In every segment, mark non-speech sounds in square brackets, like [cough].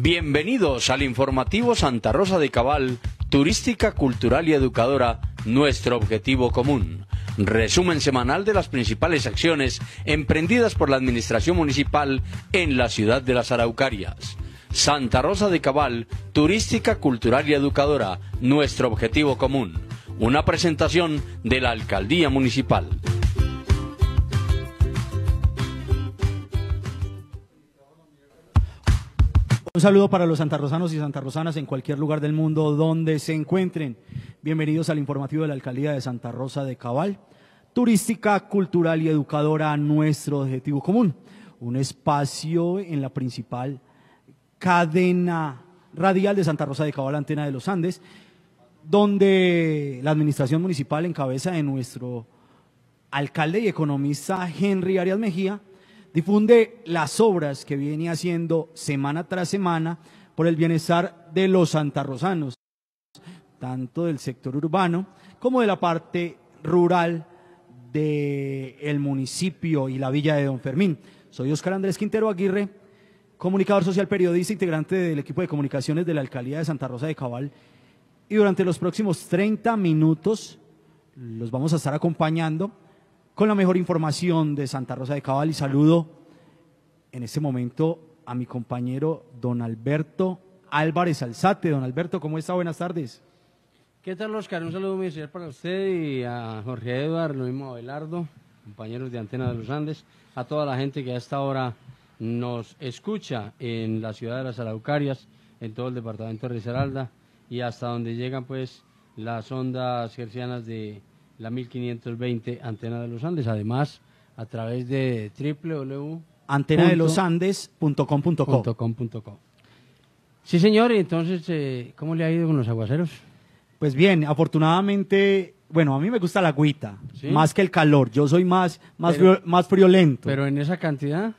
Bienvenidos al informativo Santa Rosa de Cabal, turística, cultural y educadora, nuestro objetivo común. Resumen semanal de las principales acciones emprendidas por la Administración Municipal en la ciudad de las Araucarias. Santa Rosa de Cabal, turística, cultural y educadora, nuestro objetivo común. Una presentación de la Alcaldía Municipal. Un saludo para los santarrosanos y santarrosanas en cualquier lugar del mundo donde se encuentren. Bienvenidos al informativo de la Alcaldía de Santa Rosa de Cabal, turística, cultural y educadora, nuestro objetivo común. Un espacio en la principal cadena radial de Santa Rosa de Cabal, Antena de los Andes, donde la administración municipal en cabeza de nuestro alcalde y economista Henry Arias Mejía difunde las obras que viene haciendo semana tras semana por el bienestar de los santarrosanos, tanto del sector urbano como de la parte rural del el municipio y la villa de Don Fermín. Soy Óscar Andrés Quintero Aguirre, comunicador social periodista, integrante del equipo de comunicaciones de la Alcaldía de Santa Rosa de Cabal. Y durante los próximos 30 minutos los vamos a estar acompañando con la mejor información de Santa Rosa de Cabal y saludo en este momento a mi compañero don Alberto Álvarez Alzate. Don Alberto, ¿cómo está? Buenas tardes. ¿Qué tal, Oscar? Un saludo muy especial para usted y a Jorge Eduardo, lo mismo Abelardo, compañeros de Antena de los Andes, a toda la gente que a esta hora nos escucha en la ciudad de las Araucarias, en todo el departamento de Risaralda y hasta donde llegan pues las ondas gercianas de la 1520 Antena de los Andes. Además, a través de www.antenadelosandes.com.co. Sí, señor, y entonces, eh, ¿cómo le ha ido con los aguaceros? Pues bien, afortunadamente, bueno, a mí me gusta la agüita, más que el calor. Yo soy más, más, friolento. Pero en esa cantidad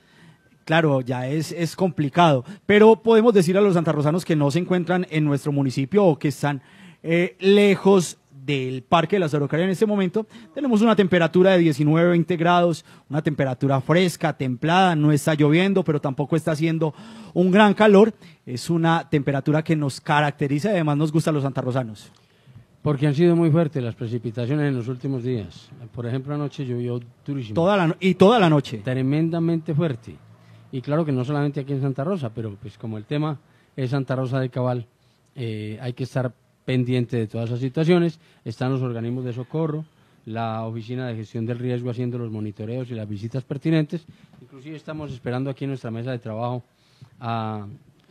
claro, ya es, es complicado. Pero podemos decir a los santarrosanos que no se encuentran en nuestro municipio o que están eh, lejos del Parque de la Sorocaría en este momento, tenemos una temperatura de 19, 20 grados, una temperatura fresca, templada, no está lloviendo, pero tampoco está haciendo un gran calor. Es una temperatura que nos caracteriza y además nos gusta a los santarrosanos. Porque han sido muy fuertes las precipitaciones en los últimos días. Por ejemplo, anoche llovió durísimo. Toda la y toda la noche. Tremendamente fuerte. Y claro que no solamente aquí en Santa Rosa, pero pues como el tema es Santa Rosa de Cabal, eh, hay que estar pendiente de todas esas situaciones. Están los organismos de socorro, la Oficina de Gestión del Riesgo haciendo los monitoreos y las visitas pertinentes. Inclusive estamos esperando aquí en nuestra mesa de trabajo a,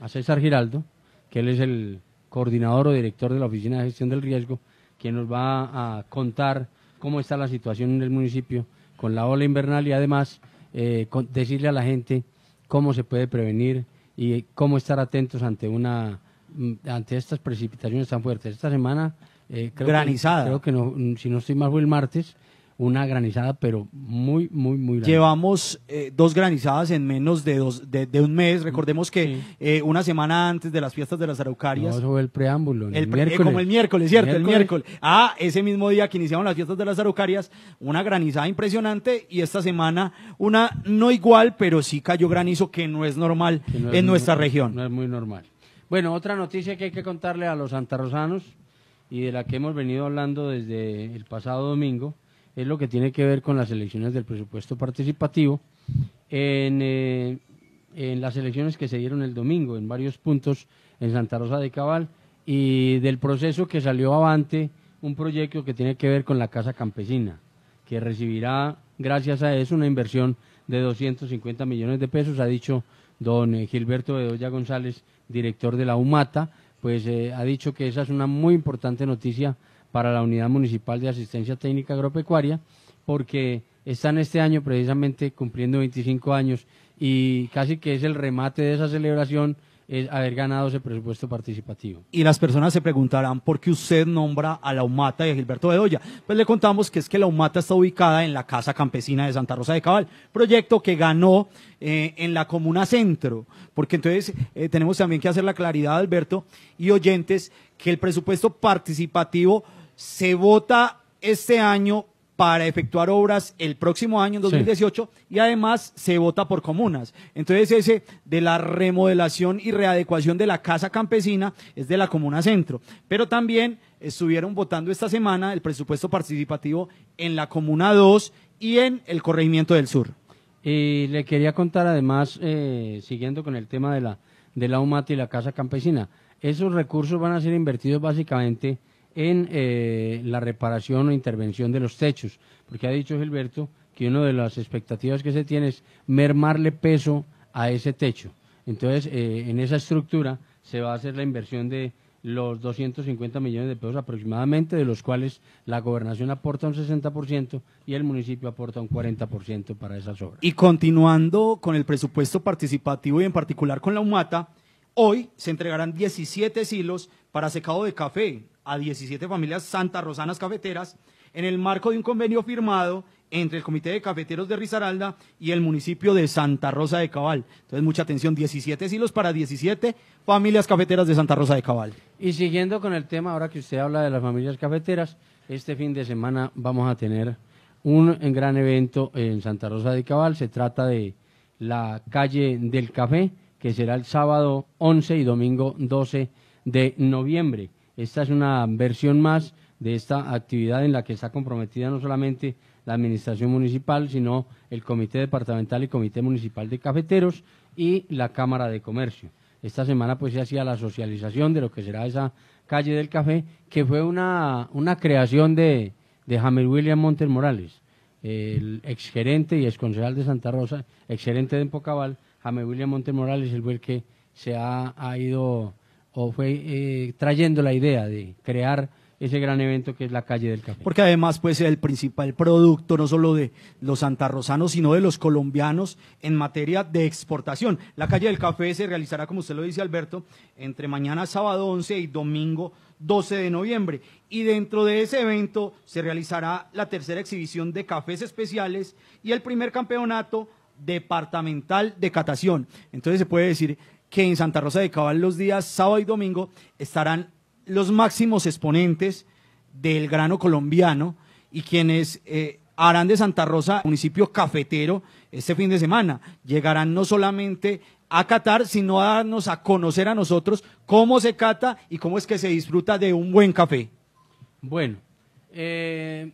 César Giraldo, que él es el coordinador o director de la Oficina de Gestión del Riesgo, quien nos va a contar cómo está la situación en el municipio con la ola invernal y además eh, decirle a la gente cómo se puede prevenir y cómo estar atentos ante una Mm, ante estas precipitaciones tan fuertes. Esta semana... Eh, creo granizada. creo que mm, si no estoy mal fue el martes, una granizada, pero muy, muy, muy Llevamos eh, dos granizadas en menos de, dos, de, un mes. Recordemos que eh, una semana antes de las fiestas de las Araucarias. el preámbulo. El, como el miércoles, ¿cierto? El miércoles. Ah, ese mismo día que iniciaron las fiestas de las Araucarias, una granizada impresionante y esta semana una no igual, pero sí cayó granizo que no es normal en nuestra región. No es muy normal. Bueno, otra noticia que hay que contarle a los santarrosanos y de la que hemos venido hablando desde el pasado domingo es lo que tiene que ver con las elecciones del presupuesto participativo. Eh, en, las elecciones que se dieron el domingo en varios puntos en Santa Rosa de Cabal y del proceso que salió avante un proyecto que tiene que ver con la Casa Campesina, que recibirá, gracias a eso, una inversión de 250 millones de pesos, ha dicho don eh, Gilberto Bedoya González, director de la UMATA, pues eh, ha dicho que esa es una muy importante noticia para la Unidad Municipal de Asistencia Técnica Agropecuaria, porque están este año precisamente cumpliendo 25 años y casi que es el remate de esa celebración es haber ganado ese presupuesto participativo. Y las personas se preguntarán por qué usted nombra a la UMATA y a Gilberto Bedoya. Pues le contamos que es que la UMATA está ubicada en la Casa Campesina de Santa Rosa de Cabal, proyecto que ganó eh, en la Comuna Centro. Porque entonces eh, tenemos también que hacer la claridad, Alberto, y oyentes, que el presupuesto participativo se vota este año para efectuar obras el próximo año, en 2018, y además se vota por comunas. Entonces ese de la remodelación y readecuación de la casa campesina es de la comuna centro, pero también estuvieron votando esta semana el presupuesto participativo en la comuna 2 y en el corregimiento del sur. Y le quería contar además, eh, siguiendo con el tema de la, de la UMAT y la casa campesina, esos recursos van a ser invertidos básicamente en eh, la reparación o intervención de los techos, porque ha dicho Gilberto que una de las expectativas que se tiene es mermarle peso a ese techo. Entonces, eh, en esa estructura se va a hacer la inversión de los 250 millones de pesos aproximadamente, de los cuales la gobernación aporta un 60% y el municipio aporta un 40% para esas obras. Y continuando con el presupuesto participativo y en particular con la UMATA, hoy se entregarán 17 silos para secado de café, a 17 familias Santa Rosanas cafeteras en el marco de un convenio firmado entre el Comité de Cafeteros de Risaralda y el municipio de Santa Rosa de Cabal. Entonces, mucha atención, 17 silos para 17 familias cafeteras de Santa Rosa de Cabal. Y siguiendo con el tema, ahora que usted habla de las familias cafeteras, este fin de semana vamos a tener un gran evento en Santa Rosa de Cabal. Se trata de la calle del café, que será el sábado 11 y domingo 12 de noviembre. Esta es una versión más de esta actividad en la que está comprometida no solamente la Administración Municipal, sino el Comité Departamental y Comité Municipal de Cafeteros y la Cámara de Comercio. Esta semana pues se hacía la socialización de lo que será esa calle del café, que fue una, creación de, de Jamel William Montes Morales, el exgerente y exconcejal de Santa Rosa, exgerente de Empocabal, Jamel William Montes Morales, el que se ha ido o fue eh, trayendo la idea de crear ese gran evento que es la calle del café. Porque además pues el principal producto no solo de los santarrosanos, sino de los colombianos en materia de exportación. La calle del café se realizará, como usted lo dice Alberto, entre mañana sábado 11 y domingo 12 de noviembre. Y dentro de ese evento se realizará la tercera exhibición de cafés especiales y el primer campeonato departamental de catación. Entonces se puede decir que en Santa Rosa de Cabal los días sábado y domingo estarán los máximos exponentes del grano colombiano y quienes eh, harán de Santa Rosa municipio cafetero este fin de semana. Llegarán no solamente a Catar, sino a darnos a conocer a nosotros cómo se cata y cómo es que se disfruta de un buen café. Bueno, eh,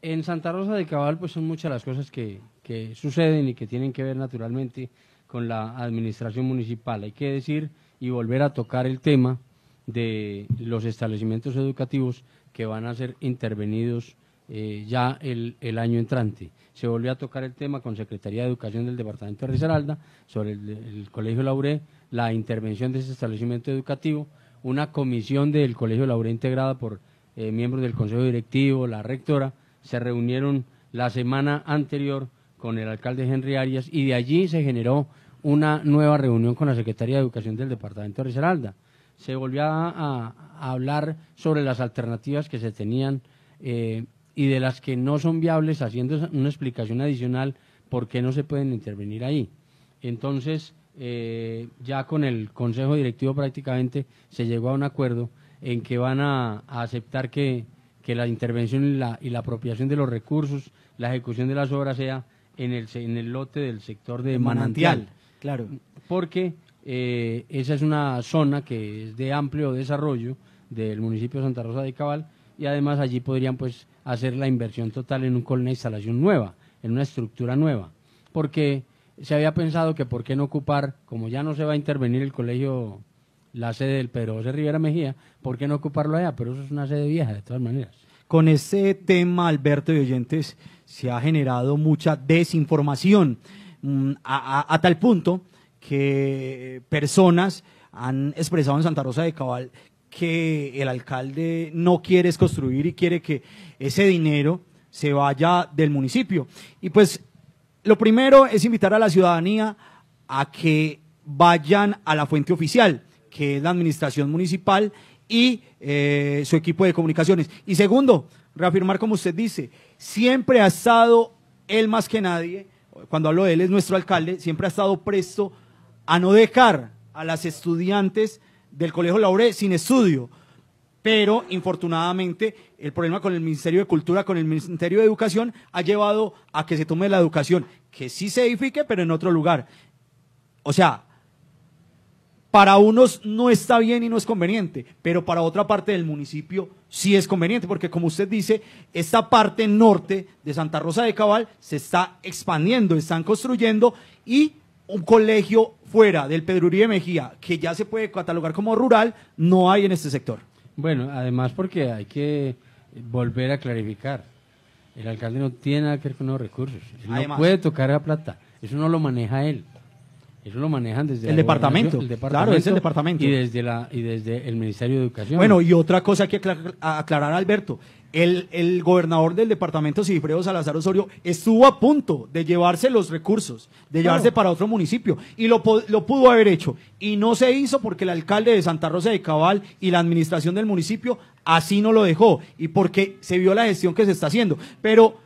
en Santa Rosa de Cabal pues son muchas las cosas que, que suceden y que tienen que ver naturalmente con la administración municipal. Hay que decir y volver a tocar el tema de los establecimientos educativos que van a ser intervenidos eh, ya el, año entrante. Se volvió a tocar el tema con Secretaría de Educación del Departamento de Risaralda sobre el, Colegio Laure, la intervención de ese establecimiento educativo, una comisión del Colegio Laure integrada por eh, miembros del Consejo Directivo, la rectora, se reunieron la semana anterior con el alcalde Henry Arias y de allí se generó una nueva reunión con la Secretaría de Educación del Departamento de Risaralda. Se volvió a, hablar sobre las alternativas que se tenían eh, y de las que no son viables, haciendo una explicación adicional por qué no se pueden intervenir ahí. Entonces, eh, ya con el Consejo Directivo prácticamente se llegó a un acuerdo en que van a, aceptar que, que, la intervención y la, apropiación de los recursos, la ejecución de las obras sea en el, en el lote del sector de manantial Claro. Porque eh, esa es una zona que es de amplio desarrollo del municipio de Santa Rosa de Cabal y además allí podrían pues hacer la inversión total en un, una instalación nueva, en una estructura nueva. Porque se había pensado que por qué no ocupar, como ya no se va a intervenir el colegio, la sede del Pedro José Rivera Mejía, ¿por qué no ocuparlo allá? Pero eso es una sede vieja, de todas maneras. Con ese tema, Alberto y oyentes, se ha generado mucha desinformación. Mm, a, tal punto que personas han expresado en Santa Rosa de Cabal que el alcalde no quiere construir y quiere que ese dinero se vaya del municipio. Y pues lo primero es invitar a la ciudadanía a que vayan a la fuente oficial, que es la administración municipal y eh, su equipo de comunicaciones. Y segundo, reafirmar como usted dice, siempre ha estado él más que nadie cuando hablo de él, es nuestro alcalde, siempre ha estado presto a no dejar a las estudiantes del Colegio Laure sin estudio. Pero, infortunadamente, el problema con el Ministerio de Cultura, con el Ministerio de Educación, ha llevado a que se tome la educación, que sí se edifique, pero en otro lugar. O sea, para unos no está bien y no es conveniente, pero para otra parte del municipio sí es conveniente, porque como usted dice, esta parte norte de Santa Rosa de Cabal se está expandiendo, están construyendo y un colegio fuera del Pedrurí de Mejía, que ya se puede catalogar como rural, no hay en este sector. Bueno, además porque hay que volver a clarificar, el alcalde no tiene nada que ver con los recursos, no puede tocar la plata, eso no lo maneja él. Eso lo manejan desde el, departamento. el departamento. Claro, es el departamento. Y desde, la, y desde el Ministerio de Educación. Bueno, y otra cosa que aclarar, Alberto. El, gobernador del departamento Cifreo Salazar Osorio estuvo a punto de llevarse los recursos, de llevarse para otro municipio, y lo, lo pudo haber hecho. Y no se hizo porque el alcalde de Santa Rosa de Cabal y la administración del municipio así no lo dejó, y porque se vio la gestión que se está haciendo. Pero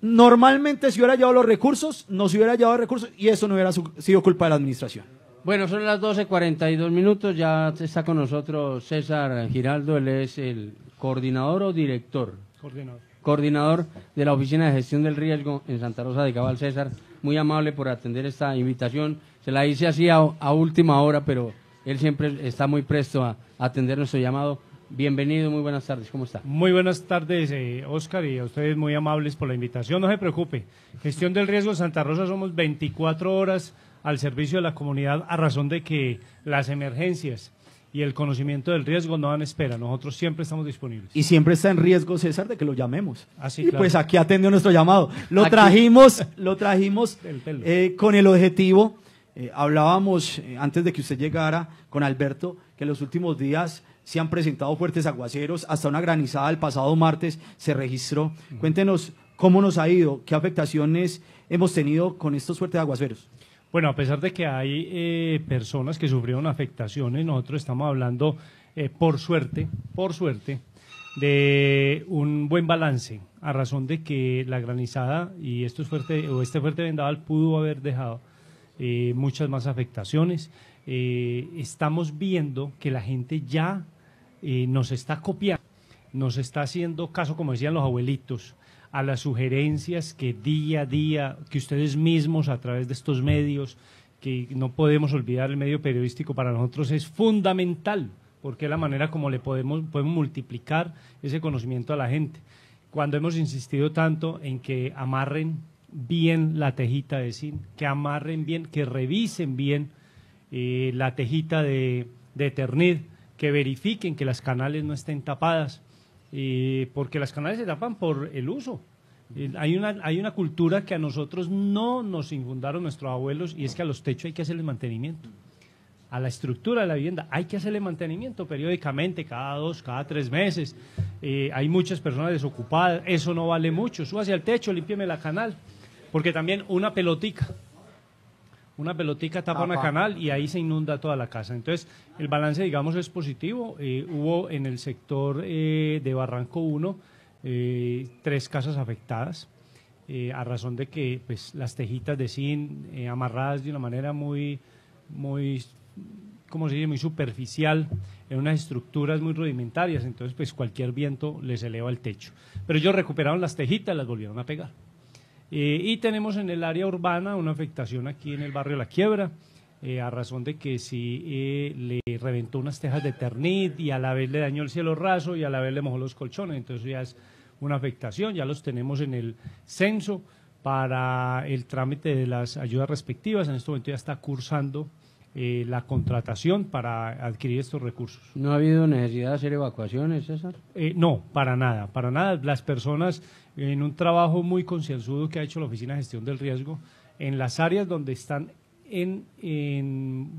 Normalmente si hubiera llevado los recursos, no se hubiera llevado recursos y eso no hubiera sido culpa de la administración. Bueno, son las 12.42 minutos, ya está con nosotros César Giraldo, él es el coordinador o director. Coordinador. Coordinador de la Oficina de Gestión del Riesgo en Santa Rosa de Cabal, César. Muy amable por atender esta invitación. Se la hice así a, última hora, pero él siempre está muy presto a atender nuestro llamado. Bienvenido, muy buenas tardes, ¿cómo está? Muy buenas tardes, eh, Oscar, y a ustedes muy amables por la invitación. No se preocupe, gestión del riesgo Santa Rosa somos 24 horas al servicio de la comunidad a razón de que las emergencias y el conocimiento del riesgo no dan espera. Nosotros siempre estamos disponibles. Y siempre está en riesgo, César, de que lo llamemos. Así, ah, y pues aquí atendió nuestro llamado. Lo trajimos, lo trajimos [laughs] eh, con el objetivo. Eh, hablábamos antes de que usted llegara con Alberto que en los últimos días se han presentado fuertes aguaceros, hasta una granizada el pasado martes se registró. Cuéntenos cómo nos ha ido, qué afectaciones hemos tenido con estos fuertes aguaceros. Bueno, a pesar de que hay eh, personas que sufrieron afectaciones, nosotros estamos hablando, eh, por suerte, por suerte, de un buen balance, a razón de que la granizada y esto fuerte, o este fuerte vendaval pudo haber dejado eh, muchas más afectaciones. estamos viendo que la gente ya nos está copiando, nos está haciendo caso, como decían los abuelitos, a las sugerencias que día a día, que ustedes mismos a través de estos medios, que no podemos olvidar el medio periodístico para nosotros es fundamental, porque es la manera como le podemos, multiplicar ese conocimiento a la gente. Cuando hemos insistido tanto en que amarren bien la tejita de zinc, que amarren bien, que revisen bien eh, la tejita de, de que verifiquen que las canales no estén tapadas, eh, porque las canales se tapan por el uso. Eh, hay, una, hay una cultura que a nosotros no nos infundaron nuestros abuelos y es que a los techos hay que hacerle mantenimiento. A la estructura de la vivienda hay que hacerle mantenimiento periódicamente, cada dos, cada tres meses. Eh, hay muchas personas desocupadas, eso no vale mucho. suba hacia el techo, límpieme la canal, porque también una pelotica una pelotica tapa una canal y ahí se inunda toda la casa. Entonces, el balance, digamos, es positivo. Eh, hubo en el sector eh, de Barranco 1 eh, tres casas afectadas, a razón de que pues, las tejitas de zinc amarradas de una manera muy, muy, ¿cómo se dice?, muy superficial, en unas estructuras muy rudimentarias. Entonces, pues cualquier viento les eleva el techo. Pero ellos recuperaron las tejitas, las volvieron a pegar. Eh, y tenemos en el área urbana una afectación aquí en el barrio La Quiebra, eh, a razón de que sí eh, le reventó unas tejas de ternit y a la vez le dañó el cielo raso y a la vez le mojó los colchones. Entonces ya es una afectación, ya los tenemos en el censo para el trámite de las ayudas respectivas. En este momento ya está cursando eh, la contratación para adquirir estos recursos. ¿No ha habido necesidad de hacer evacuaciones, César? Eh, no, para nada, para nada. Las personas, en un trabajo muy concienzudo que ha hecho la Oficina de Gestión del Riesgo, en las áreas donde están en,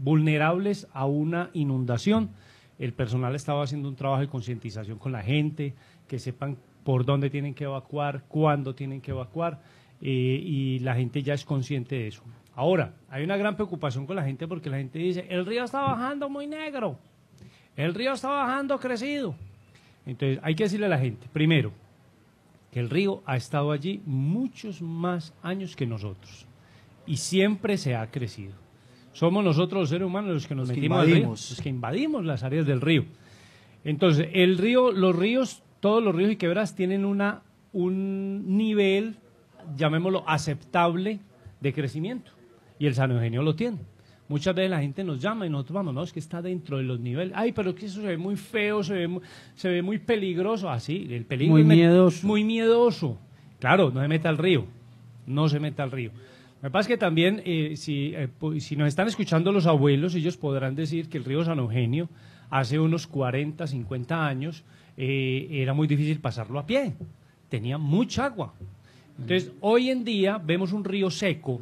vulnerables a una inundación, el personal estaba haciendo un trabajo de concientización con la gente, que sepan por dónde tienen que evacuar, cuándo tienen que evacuar, eh, y la gente ya es consciente de eso. Ahora, hay una gran preocupación con la gente porque la gente dice, el río está bajando muy negro, el río está bajando crecido. Entonces, hay que decirle a la gente, primero, que el río ha estado allí muchos más años que nosotros y siempre se ha crecido. Somos nosotros los seres humanos los que nos metimos los que invadimos las áreas del río. Entonces, el río, los ríos, todos los ríos y quebras tienen una, un nivel, llamémoslo, aceptable de crecimiento. Y el San Eugenio lo tiene. Muchas veces la gente nos llama y nosotros vamos, no, es que está dentro de los niveles. Ay, pero que eso se ve muy feo, se ve muy, peligroso. Así, ah, el peligro. Muy miedoso. Muy miedoso. Claro, no se meta al río. No se meta al río. Me pasa que también, eh, eh, si, nos están escuchando los abuelos, ellos podrán decir que el río San Eugenio hace unos 40, 50 años eh, era muy difícil pasarlo a pie. Tenía mucha agua. Entonces, hoy en día vemos un río seco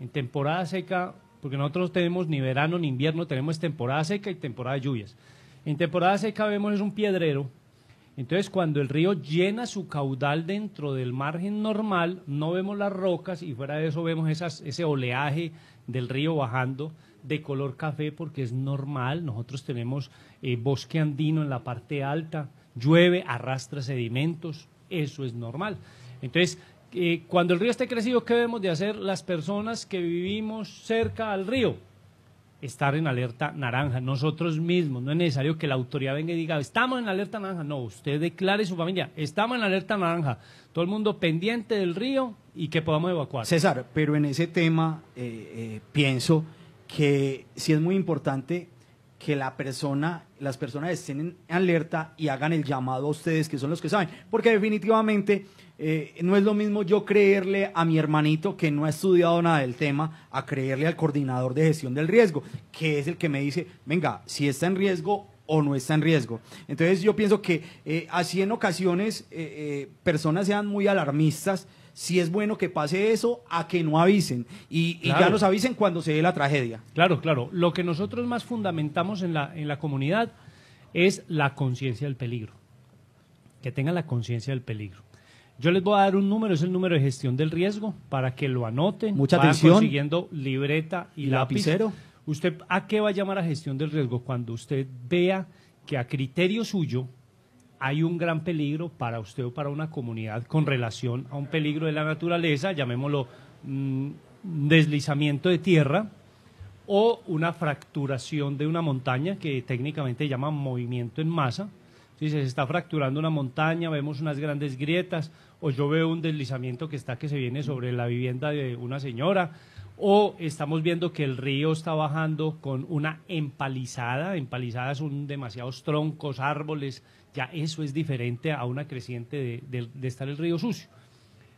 en temporada seca, porque nosotros tenemos ni verano ni invierno, tenemos temporada seca y temporada de lluvias. En temporada seca vemos es un piedrero. Entonces, cuando el río llena su caudal dentro del margen normal, no vemos las rocas y fuera de eso vemos ese oleaje del río bajando de color café porque es normal. Nosotros tenemos eh, bosque andino en la parte alta, llueve, arrastra sedimentos, eso es normal. Entonces, cuando el río esté crecido, ¿qué debemos de hacer las personas que vivimos cerca al río? Estar en alerta naranja, nosotros mismos. No es necesario que la autoridad venga y diga, estamos en alerta naranja. No, usted declare su familia, estamos en alerta naranja. Todo el mundo pendiente del río y que podamos evacuar. César, pero en ese tema eh, eh, pienso que sí es muy importante que la persona, las personas estén en alerta y hagan el llamado a ustedes, que son los que saben. Porque definitivamente eh, no es lo mismo yo creerle a mi hermanito que no ha estudiado nada del tema, a creerle al coordinador de gestión del riesgo, que es el que me dice, venga, si está en riesgo o no está en riesgo. Entonces yo pienso que eh, así en ocasiones eh, personas sean muy alarmistas, si es bueno que pase eso, a que no avisen. Y, ya nos avisen cuando se dé la tragedia. Claro, claro. Lo que nosotros más fundamentamos en la, en la comunidad es la conciencia del peligro. Que tengan la conciencia del peligro. Yo les voy a dar un número, es el número de gestión del riesgo, para que lo anoten. Mucha atención. siguiendo libreta y, lápiz. lapicero. ¿Usted a qué va a llamar a gestión del riesgo? Cuando usted vea que a criterio suyo hay un gran peligro para usted o para una comunidad con relación a un peligro de la naturaleza, llamémoslo mm, deslizamiento de tierra o una fracturación de una montaña que técnicamente llaman movimiento en masa. Si se está fracturando una montaña, vemos unas grandes grietas, o yo veo un deslizamiento que está que se viene sobre la vivienda de una señora, o estamos viendo que el río está bajando con una empalizada, empalizadas son demasiados troncos, árboles, ya eso es diferente a una creciente de, estar el río sucio.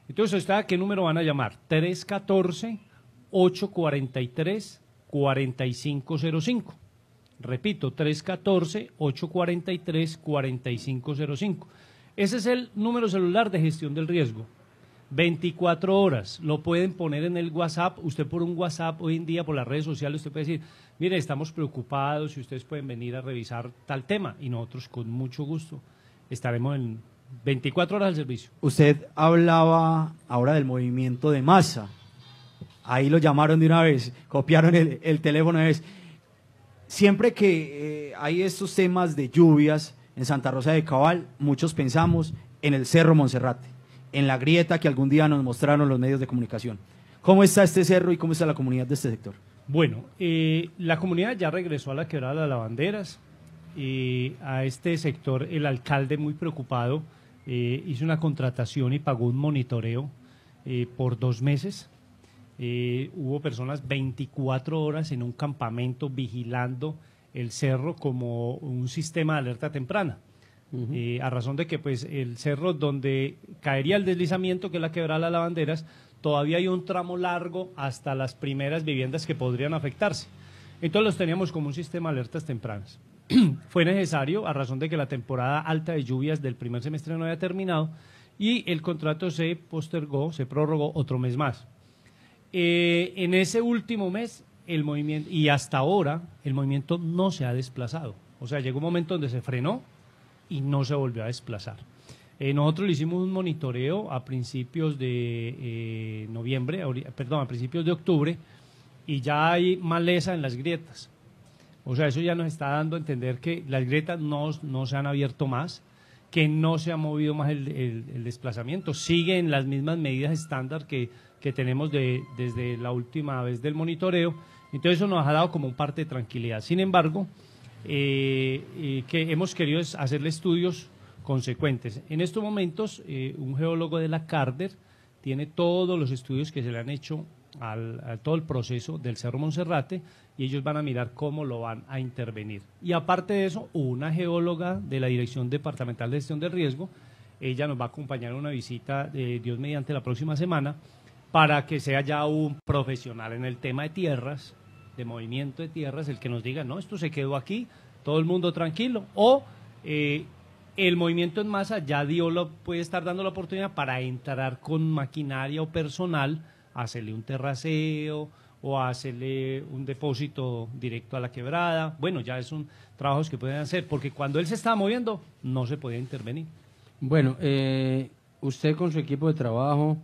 Entonces, ¿está qué número van a llamar? 314-843-4505. Repito, 314-843-4505. Ese es el número celular de gestión del riesgo. 24 horas. Lo pueden poner en el WhatsApp. Usted por un WhatsApp hoy en día, por las redes sociales, usted puede decir, mire, estamos preocupados y ustedes pueden venir a revisar tal tema. Y nosotros con mucho gusto estaremos en 24 horas al servicio. Usted hablaba ahora del movimiento de masa. Ahí lo llamaron de una vez, copiaron el, teléfono de vez. Siempre que eh, hay estos temas de lluvias en Santa Rosa de Cabal, muchos pensamos en el Cerro Monserrate en la grieta que algún día nos mostraron los medios de comunicación. ¿Cómo está este cerro y cómo está la comunidad de este sector? Bueno, eh, la comunidad ya regresó a la quebrada de las lavanderas. Eh, a este sector el alcalde muy preocupado eh, hizo una contratación y pagó un monitoreo por dos meses. hubo personas 24 horas en un campamento vigilando el cerro como un sistema de alerta temprana. Eh, a razón de que pues, el cerro donde caería el deslizamiento, que es la quebrada de las lavanderas, todavía hay un tramo largo hasta las primeras viviendas que podrían afectarse. Entonces los teníamos como un sistema de alertas tempranas. [clears throat] Fue necesario, a razón de que la temporada alta de lluvias del primer semestre no había terminado, y el contrato se postergó, se prorrogó otro mes más. Eh, en ese último mes, el y hasta ahora, el movimiento no se ha desplazado. O sea, llegó un momento donde se frenó, y no se volvió a desplazar. Eh, nosotros le hicimos un monitoreo a principios de eh, noviembre, perdón, a principios de octubre, y ya hay maleza en las grietas. O sea, eso ya nos está dando a entender que las grietas no, se han abierto más, que no se ha movido más el, desplazamiento. Sigue las mismas medidas estándar que, que tenemos de, desde la última vez del monitoreo. Entonces eso nos ha dado como un parte de tranquilidad. Sin embargo, eh, que hemos querido hacerle estudios consecuentes. En estos momentos, eh, un geólogo de la Carder tiene todos los estudios que se le han hecho al, a todo el proceso del Cerro Monserrate y ellos van a mirar cómo lo van a intervenir. Y aparte de eso, una geóloga de la Dirección Departamental de Gestión de Riesgo, ella nos va a acompañar en una visita, de eh, Dios mediante, la próxima semana para que sea ya un profesional en el tema de tierras, de movimiento de tierras el que nos diga, no, esto se quedó aquí, todo el mundo tranquilo, o eh, el movimiento en masa ya dio lo, puede estar dando la oportunidad para entrar con maquinaria o personal, hacerle un terraceo o hacerle un depósito directo a la quebrada. Bueno, ya es un trabajos que pueden hacer, porque cuando él se estaba moviendo no se podía intervenir. Bueno, eh, usted con su equipo de trabajo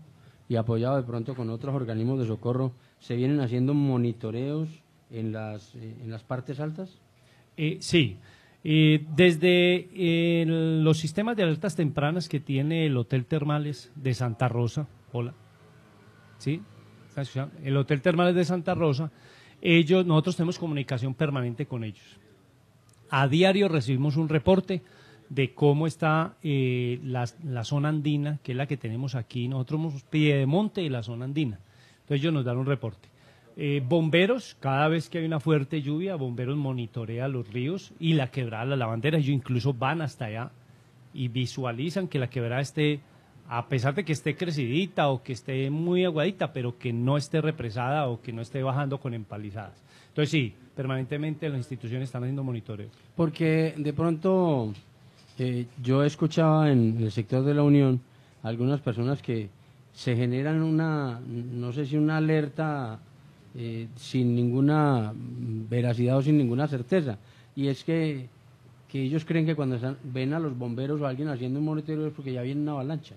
y apoyado de pronto con otros organismos de socorro, ¿Se vienen haciendo monitoreos en las, eh, en las partes altas? Eh, sí. Eh, desde los sistemas de alertas tempranas que tiene el Hotel Termales de Santa Rosa, hola, ¿sí? El Hotel Termales de Santa Rosa, ellos, nosotros tenemos comunicación permanente con ellos. A diario recibimos un reporte de cómo está la, la, zona andina, que es la que tenemos aquí. Nosotros somos Piedemonte y la zona andina. Entonces ellos nos dan un reporte. Eh, bomberos, cada vez que hay una fuerte lluvia, bomberos monitorea los ríos y la quebrada la lavandera. Ellos incluso van hasta allá y visualizan que la quebrada esté, a pesar de que esté crecidita o que esté muy aguadita, pero que no esté represada o que no esté bajando con empalizadas. Entonces sí, permanentemente las instituciones están haciendo monitoreo. Porque de pronto yo eh, yo escuchaba en el sector de la Unión algunas personas que se generan una, no sé si una alerta eh, sin ninguna veracidad o sin ninguna certeza. Y es que, ellos creen que cuando ven a los bomberos o alguien haciendo un monitoreo es porque ya viene una avalancha.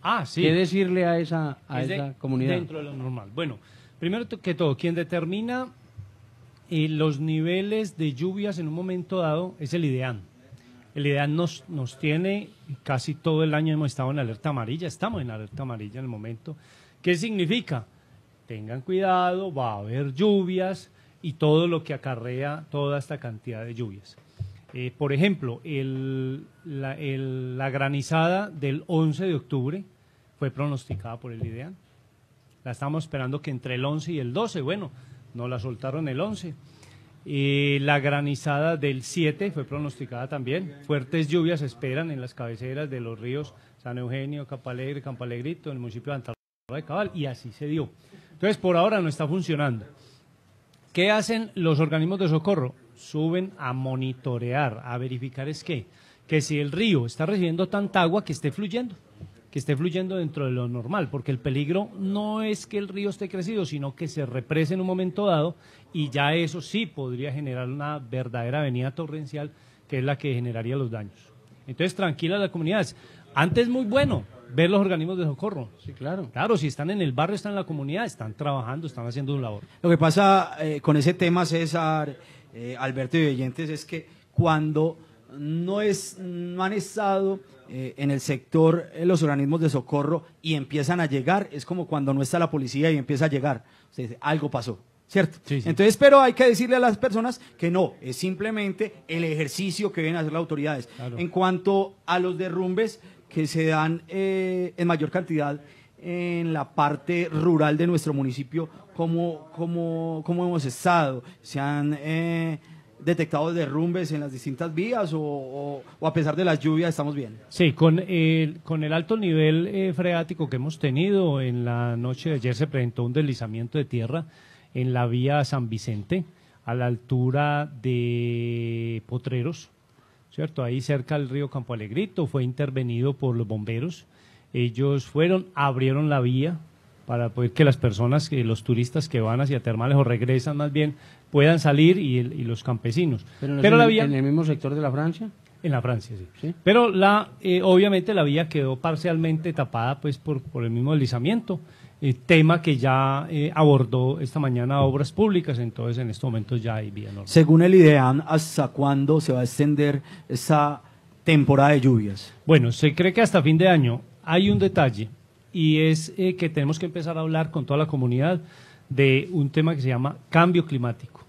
Ah, sí. ¿Qué decirle a esa, a esa comunidad? Dentro de lo normal. Bueno, primero que todo, quien determina eh, los niveles de lluvias en un momento dado es el IDEAN el IDEAN nos, nos tiene casi todo el año hemos estado en alerta amarilla, estamos en alerta amarilla en el momento. ¿Qué significa? Tengan cuidado, va a haber lluvias y todo lo que acarrea toda esta cantidad de lluvias. Eh, por ejemplo, la, granizada del 11 de octubre fue pronosticada por el IDEAN. La estamos esperando que entre el 11 y el 12, bueno, no la soltaron el 11 y la granizada del 7 fue pronosticada también. Fuertes lluvias se esperan en las cabeceras de los ríos San Eugenio, Capalegre, Campalegrito, en el municipio de Antarroa de Cabal, y así se dio. Entonces, por ahora no está funcionando. ¿Qué hacen los organismos de socorro? Suben a monitorear, a verificar es que, que si el río está recibiendo tanta agua que esté fluyendo que esté fluyendo dentro de lo normal, porque el peligro no es que el río esté crecido, sino que se represe en un momento dado y ya eso sí podría generar una verdadera avenida torrencial que es la que generaría los daños. Entonces, tranquila la comunidad. Antes muy bueno ver los organismos de socorro. Sí, claro. Claro, si están en el barrio, están en la comunidad, están trabajando, están haciendo un labor. Lo que pasa eh, con ese tema, César, eh, Alberto y Oyentes, es que cuando no, es, no han estado eh, en el sector en los organismos de socorro y empiezan a llegar, es como cuando no está la policía y empieza a llegar. algo pasó. ¿Cierto? Entonces, pero hay que decirle a las personas que no, es simplemente el ejercicio que deben hacer las autoridades. En cuanto a los derrumbes que se dan eh, en mayor cantidad en la parte rural de nuestro municipio, como, como hemos estado, se han eh, detectados derrumbes en las distintas vías o, a pesar de las lluvias estamos bien? Sí, con el, con el alto nivel eh, freático que hemos tenido en la noche de ayer se presentó un deslizamiento de tierra en la vía San Vicente a la altura de Potreros, ¿cierto? Ahí cerca del río Campo Alegrito fue intervenido por los bomberos. Ellos fueron, abrieron la vía, para poder que las personas, que los turistas que van hacia termales o regresan más bien, puedan salir y, los campesinos. Pero, la en, vía, en el mismo sector de la Francia. En la Francia, sí. Pero la, eh, obviamente la vía quedó parcialmente tapada pues por, el mismo deslizamiento, eh, tema que ya eh, abordó esta mañana Obras Públicas, entonces en estos momentos ya hay vía normal. Según el IDEAN, ¿hasta cuándo se va a extender esa temporada de lluvias? Bueno, se cree que hasta fin de año. Hay un detalle, y es eh, que tenemos que empezar a hablar con toda la comunidad de un tema que se llama cambio climático.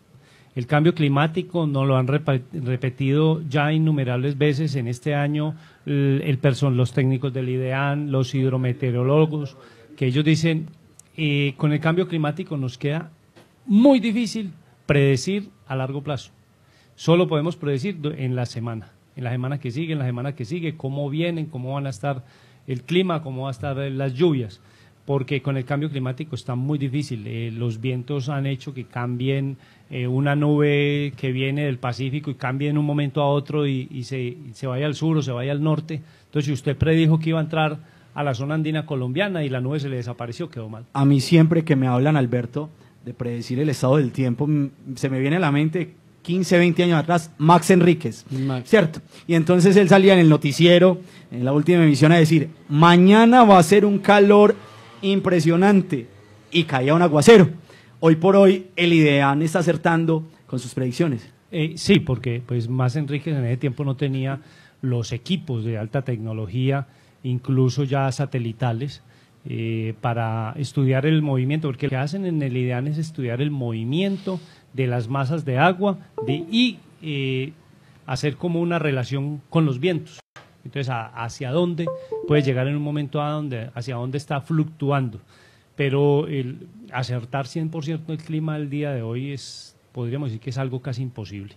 El cambio climático nos lo han repetido ya innumerables veces en este año el, los técnicos del IDEAN, los hidrometeorólogos, que ellos dicen, eh, con el cambio climático nos queda muy difícil predecir a largo plazo. Solo podemos predecir en la semana, en la semana que sigue, en la semana que sigue, cómo vienen, cómo van a estar el clima, cómo va a estar las lluvias, porque con el cambio climático está muy difícil. Eh, los vientos han hecho que cambien eh, una nube que viene del Pacífico y cambien en un momento a otro y, se, se vaya al sur o se vaya al norte. Entonces, si usted predijo que iba a entrar a la zona andina colombiana y la nube se le desapareció, quedó mal. A mí siempre que me hablan, Alberto, de predecir el estado del tiempo, se me viene a la mente 15, 20 años atrás, Max Enríquez, ¿cierto? Y entonces él salía en el noticiero, en la última emisión, a decir, mañana va a ser un calor impresionante y caía un aguacero. Hoy por hoy el IDEAN está acertando con sus predicciones. Eh, sí, porque pues Max Enríquez en ese tiempo no tenía los equipos de alta tecnología, incluso ya satelitales, eh, para estudiar el movimiento, porque lo que hacen en el IDEAN es estudiar el movimiento de las masas de agua de, y eh, hacer como una relación con los vientos. Entonces, hacia dónde puede llegar en un momento a donde, hacia dónde está fluctuando. Pero el acertar 100% el clima el día de hoy es, podríamos decir que es algo casi imposible.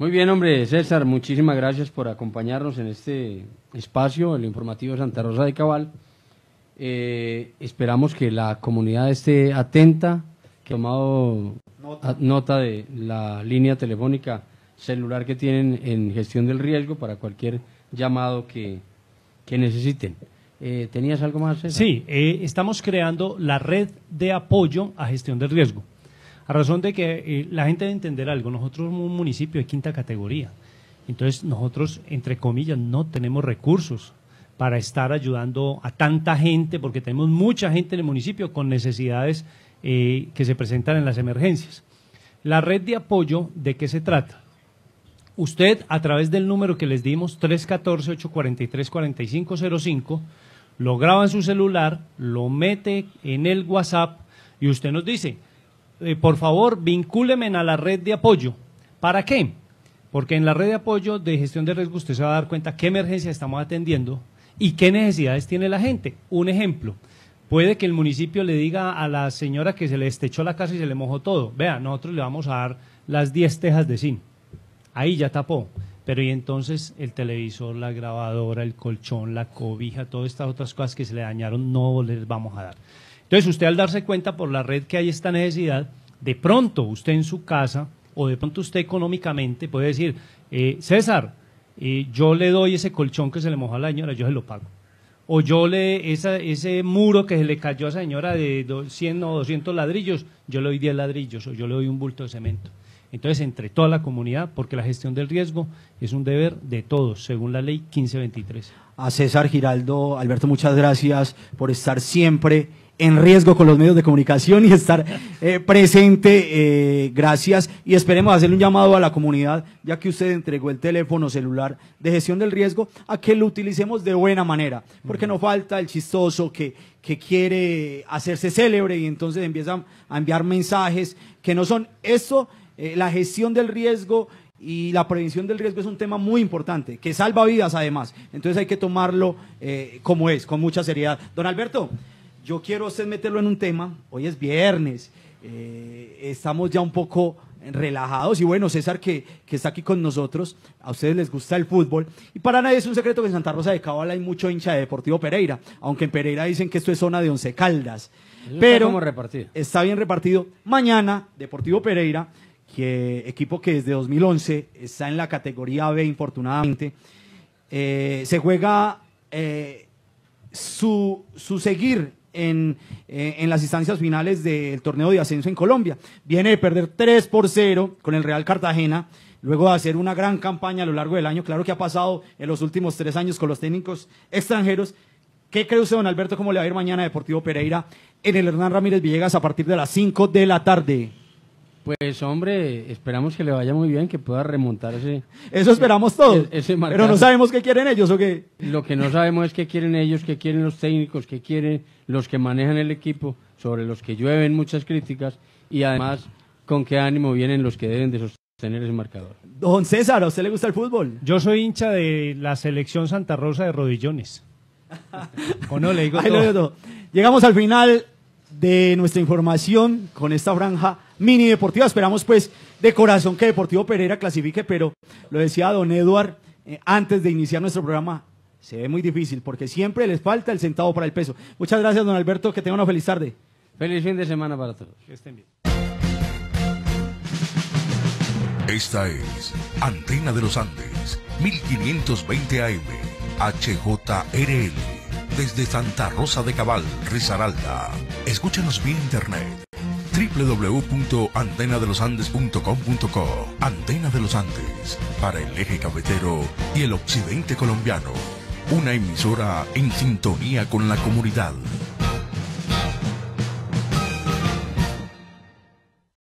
Muy bien, hombre, César, muchísimas gracias por acompañarnos en este espacio, el informativo Santa Rosa de Cabal. Eh, esperamos que la comunidad esté atenta, que tomado nota. de la línea telefónica celular que tienen en gestión del riesgo para cualquier llamado que, necesiten. Eh, ¿Tenías algo más? César? Sí, eh, estamos creando la red de apoyo a gestión del riesgo. A razón de que eh, la gente debe entender algo, nosotros somos un municipio de quinta categoría, entonces nosotros, entre comillas, no tenemos recursos para estar ayudando a tanta gente, porque tenemos mucha gente en el municipio con necesidades eh, que se presentan en las emergencias. La red de apoyo, ¿de qué se trata? Usted, a través del número que les dimos, 314-843-4505, lo graba en su celular, lo mete en el WhatsApp y usted nos dice, eh, por favor, vincúleme a la red de apoyo. ¿Para qué? Porque en la red de apoyo de gestión de riesgo usted se va a dar cuenta qué emergencia estamos atendiendo y qué necesidades tiene la gente. Un ejemplo, puede que el municipio le diga a la señora que se le estechó la casa y se le mojó todo. Vea, nosotros le vamos a dar las 10 tejas de zinc. Ahí ya tapó. Pero y entonces el televisor, la grabadora, el colchón, la cobija, todas estas otras cosas que se le dañaron, no les vamos a dar. Entonces usted al darse cuenta por la red que hay esta necesidad, de pronto usted en su casa o de pronto usted económicamente puede decir, eh, César, eh, yo le doy ese colchón que se le mojó a la señora, yo se lo pago. O yo le, doy ese muro que se le cayó a esa señora de 100 o 200 ladrillos, yo le doy 10 ladrillos o yo le doy un bulto de cemento. Entonces, entre toda la comunidad, porque la gestión del riesgo es un deber de todos, según la ley 1523. A César Giraldo, Alberto, muchas gracias por estar siempre en riesgo con los medios de comunicación y estar eh, presente. Eh, gracias y esperemos hacerle un llamado a la comunidad, ya que usted entregó el teléfono celular de gestión del riesgo, a que lo utilicemos de buena manera, porque no falta el chistoso que, que quiere hacerse célebre y entonces empieza a enviar mensajes que no son eso, eh, la gestión del riesgo. Y la prevención del riesgo es un tema muy importante, que salva vidas además. Entonces hay que tomarlo como es, con mucha seriedad. Don Alberto, yo quiero usted meterlo en un tema, hoy es viernes, eh, estamos ya un poco relajados y bueno, César que, está aquí con nosotros, a ustedes les gusta el fútbol y para nadie es un secreto que en Santa Rosa de Cabal hay mucho hincha de Deportivo Pereira, aunque en Pereira dicen que esto es zona de once caldas, pero está, bien repartido. Mañana Deportivo Pereira, que equipo que desde 2011 está en la categoría B infortunadamente, eh, se juega eh, su, su seguir eh, en, las instancias finales del torneo de ascenso en Colombia. Viene de perder 3 por 0 con el Real Cartagena, luego de hacer una gran campaña a lo largo del año. Claro que ha pasado en los últimos tres años con los técnicos extranjeros. ¿Qué cree usted, don Alberto, cómo le va a ir mañana Deportivo Pereira en el Hernán Ramírez Villegas a partir de las 5 de la tarde? Pues hombre, esperamos que le vaya muy bien, que pueda remontarse. Eso esperamos todos. E-, pero no sabemos qué quieren ellos o qué. Lo que no sabemos es qué quieren ellos, qué quieren los técnicos, qué quieren los que manejan el equipo, sobre los que llueven muchas críticas y además con qué ánimo vienen los que deben de sostener ese marcador. Don César, ¿a usted le gusta el fútbol? Yo soy hincha de la selección Santa Rosa de Rodillones. [laughs] o no, le digo, Llegamos al final de nuestra información con esta franja mini deportiva. Esperamos pues de corazón que Deportivo Pereira clasifique, pero lo decía don Eduard eh, antes de iniciar nuestro programa, se ve muy difícil porque siempre les falta el centavo para el peso. Muchas gracias don Alberto, que tengan una feliz tarde. Feliz fin de semana para todos. Que estén bien. Esta es Antena de los Andes, 1520 AM, HJRL, desde Santa Rosa de Cabal, Risaralda. Escúchanos bien internet www.antenadelosandes.com.co. Antena de los Andes, para el eje cafetero y el occidente colombiano. Una emisora en sintonía con la comunidad.